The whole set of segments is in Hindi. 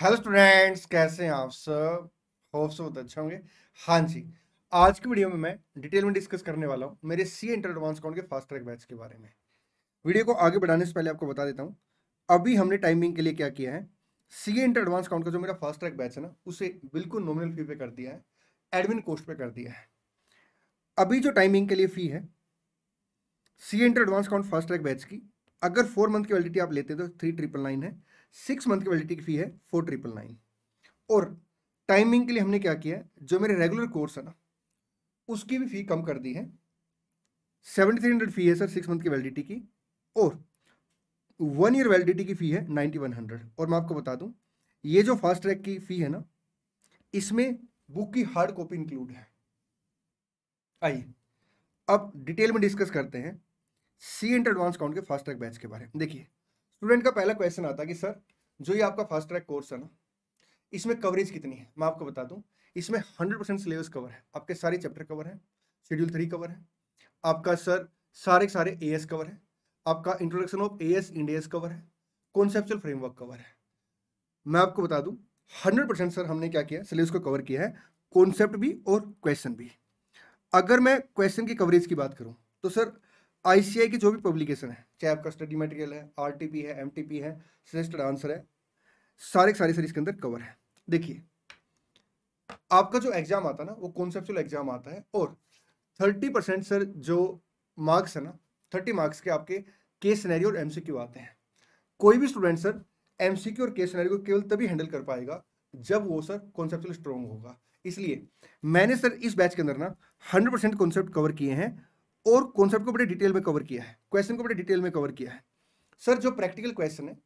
हेलो स्टूडेंट्स कैसे हैं आप सब होप सो बहुत अच्छा होंगे हाँ जी आज की वीडियो में मैं डिटेल में डिस्कस करने वाला हूँ मेरे सी इंटर एडवांस अकाउंट के फास्ट ट्रैक बैच के बारे में वीडियो को आगे बढ़ाने से पहले आपको बता देता हूँ अभी हमने टाइमिंग के लिए क्या किया है सी इंटर एडवांस अकाउंट का जो मेरा फास्ट ट्रैक बैच है ना उसे बिल्कुल नॉमिनल फी पे कर दिया है एडमिन कोस्ट पे कर दिया है अभी जो टाइमिंग के लिए फ़ी है C inter advance account fast track batch की अगर फोर मंथ की वैलिडिटी आप लेते तो थ्री ट्रिपल नाइन है सिक्स मंथ की वैलिडिटी की फ़ी है फोर ट्रिपल नाइन और टाइमिंग के लिए हमने क्या किया जो मेरे रेगुलर कोर्स है ना उसकी भी फ़ी कम कर दी है सेवेंटी थ्री हंड्रेड फ़ी है सर सिक्स मंथ की वैलिडिटी की और वन ईयर वैलिडिटी की फ़ी है नाइन्टी वन हंड्रेड और मैं आपको बता दूं ये जो फास्ट ट्रैक की फ़ी है ना इसमें बुक की हार्ड कॉपी इंक्लूड है आइए अब डिटेल में डिस्कस करते हैं सी एंड एडवांस काउंट के फास्ट ट्रैक बैच के बारे में देखिए स्टूडेंट का पहला क्वेश्चन आता है कि सर जो ये आपका फास्ट ट्रैक कोर्स है ना इसमें कवरेज कितनी है मैं आपको बता दूं इसमें हंड्रेड परसेंट सिलेबस कवर है आपके सारे चैप्टर कवर हैं शेड्यूल थ्री कवर है आपका सर सारे सारे ए कवर है आपका introduction of A S Ind cover है कॉन्सेप्चुअल फ्रेमवर्क कवर है मैं आपको बता दूं हंड्रेड परसेंट सर हमने क्या किया सिलेबस को कवर किया है कॉन्सेप्ट भी और क्वेश्चन भी अगर मैं क्वेश्चन की कवरेज की बात करूं तो सर आईसीआई की जो भी पब्लिकेशन है चाहे आपका स्टडी मटेरियल है आर है एम है सजेस्टेड आंसर है सारे सारे सर इसके अंदर कवर है देखिए आपका जो एग्जाम आता है ना वो कॉन्सेप्चुअल एग्जाम आता है और थर्टी परसेंट सर जो मार्क्स है ना थर्टी मार्क्स के आपके केस सिनेरियो और एमसीक्यू आते हैं कोई भी स्टूडेंट सर एमसीक्यू और केस सिनेरियो को केवल तभी हैंडल कर पाएगा जब वो सर कॉन्सेप्चुअल स्ट्रॉन्ग होगा इसलिए मैंने सर इस बैच के अंदर ना हंड्रेड परसेंट कॉन्सेप्ट कवर किए हैं और कॉन्सेप्ट को बड़े डिटेल में कवर किया है क्वेश्चन को बड़े डिटेल में कवर किया है सर जो प्रैक्टिकल क्वेश्चन है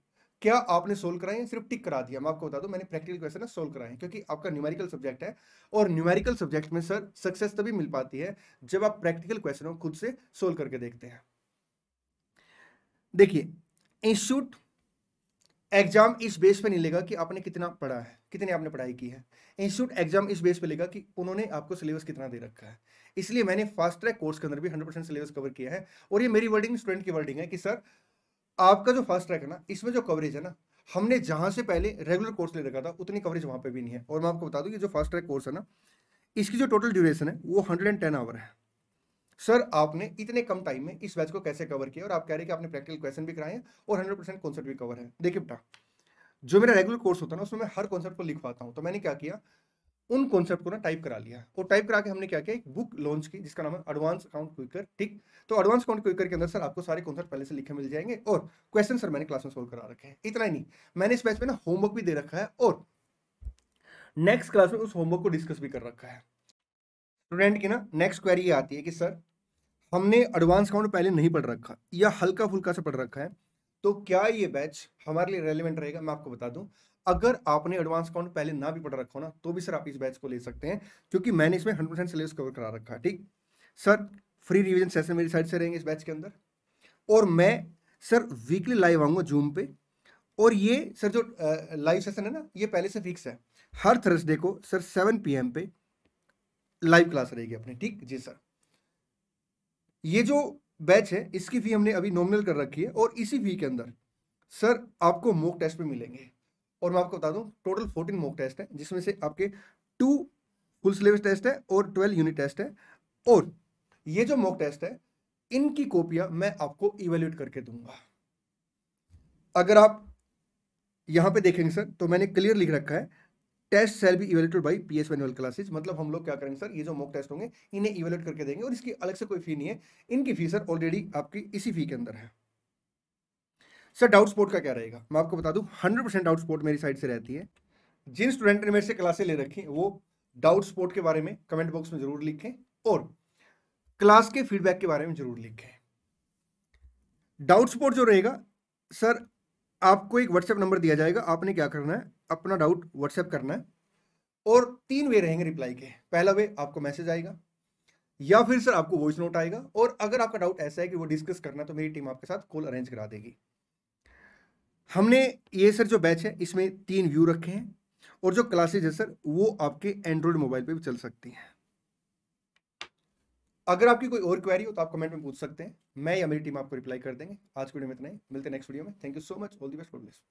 क्या आपने सोल्व कराया सिर्फ टिक करा दिया मैं आपको बता दूं मैंने प्रैक्टिकल क्वेश्चन है सोल्व कराए क्योंकि आपका न्यूमेरिकल सब्जेक्ट है और न्यूमेरिकल सब्जेक्ट में सर सक्सेस तभी मिल पाती है जब आप प्रैक्टिकल क्वेश्चनों खुद से सोल्व करके देखते हैं देखिए इंस्टीट्यूट एग्जाम इस बेस पे नहीं लेगा कि आपने कितना पढ़ा है कितनी आपने पढ़ाई की है इंस्टीट्यूट एग्जाम इस बेस पे लेगा कि उन्होंने आपको सिलेबस कितना दे रखा है इसलिए मैंने फास्ट ट्रैक कोर्स के अंदर भी हंड्रेड परसेंट सिलेबस कवर किया है और ये मेरी वर्डिंग स्टूडेंट की वर्डिंग है कि सर आपका जो फास्ट ट्रैक है ना इसमें जो कवरेज है ना हमने जहाँ से पहले रेगुलर कोर्स ले रखा था उतनी कवरेज वहाँ पर भी नहीं है और मैं आपको बता दूँ कि जो फास्ट ट्रैक कोर्स है ना इसकी जो टोटल ड्यूरेशन है वो हंड्रेड आवर है सर आपने इतने कम टाइम में इस बैच को कैसे कवर किया और आप कह रहे कि आपने प्रैक्टिकल क्वेश्चन भी कराए हैं और हंड्रेड परसेंट कॉन्सेप्ट भी कवर है देखिए बेटा जो मेरा रेगुलर कोर्स होता है ना उसमें मैं हर कॉन्सेप्ट को लिखवाता हूँ तो मैंने क्या किया उन कॉन्सेप्ट को ना टाइप करा लिया और टाइप करा के हमने क्या किया एक बुक लॉन्च की जिसका नाम है एडवांस अकाउंट क्विकर ठीक तो एडवांस अकाउंट क्विकर के अंदर सर आपको सारे कॉन्सेप्ट पहले से लिखे मिल जाएंगे और क्वेश्चन सर मैंने क्लास में सोल्व करा रखे हैं इतना ही नहीं मैंने इस बैच में ना होमवर्क भी दे रखा है और नेक्स्ट क्लास में उस होमवर्क को डिस्कस भी कर रखा है स्टूडेंट की ना नेक्स्ट क्वेरी ये आती है कि सर हमने एडवांस काउंट पहले नहीं पढ़ रखा या हल्का फुल्का से पढ़ रखा है तो क्या ये बैच हमारे लिए रेलिवेंट रहेगा मैं आपको बता दूं अगर आपने एडवांस काउंट पहले ना भी पढ़ रखा हो ना तो भी सर आप इस बैच को ले सकते हैं क्योंकि मैंने इसमें हंड्रेड परसेंट सिलेबस कवर करा रखा है ठीक सर फ्री रिविजन सेशन मेरी साइड से रहेंगे इस बैच के अंदर और मैं सर वीकली लाइव आऊँगा जूम पे और ये सर जो लाइव सेशन है ना ये पहले से फिक्स है हर थर्सडे को सर सेवन पी पे लाइव क्लास रहेगी अपनी ठीक जी सर ये जो बैच है इसकी फ़ी हमने अभी नॉमिनल कर रखी है और इसी फ़ी के अंदर सर आपको मॉक टेस्ट पे मिलेंगे और मैं आपको बता दूं टोटल फोर्टीन मॉक टेस्ट है जिसमें से आपके टू फुल सिलेबस टेस्ट है और ट्वेल्व यूनिट टेस्ट है और ये जो मॉक टेस्ट है इनकी कॉपियां मैं आपको इवेल्यूट करके दूंगा अगर आप यहां पे देखेंगे सर तो मैंने क्लियर लिख रखा है टेस्ट सेल भी evaluated by P S annual classes मतलब हम लोग क्या करेंगे सर ये जो मॉक टेस्ट होंगे इन्हें इवेलेट करके देंगे और इसकी अलग से कोई फी नहीं है इनकी फी सर ऑलरेडी आपकी इसी फी के अंदर है सर डाउट स्पोर्ट का क्या रहेगा मैं आपको बता दूं हंड्रेड परसेंट डाउट स्पोर्ट मेरी साइड से रहती है जिन स्टूडेंट ने मेरे से क्लासे ले रखी वो डाउट स्पोर्ट के बारे में कमेंट बॉक्स में जरूर लिखें और क्लास के फीडबैक के बारे में जरूर लिखें डाउट स्पोर्ट जो रहेगा सर आपको एक व्हाट्सएप नंबर दिया जाएगा आपने क्या करना है अपना डाउट व्हाट्सएप करना है और तीन वे रहेंगे रिप्लाई के पहला वे आपको मैसेज आएगा या फिर सर आपको वॉइस नोट आएगा और अगर आपका डाउट ऐसा है कि वो डिस्कस करना तो मेरी टीम आपके साथ कॉल अरेंज करा देगी हमने ये सर जो बैच है इसमें तीन व्यू रखे हैं और जो क्लासेज है सर वो आपके एंड्रॉयड मोबाइल पर भी चल सकती हैं अगर आपकी कोई और क्वेरी हो तो आप कमेंट में पूछ सकते हैं मैं या मेरी टीम आपको रिप्लाई कर देंगे आज के वीडियो में इतना ही मिलते हैं नेक्स्ट वीडियो में thank you so much all the best for this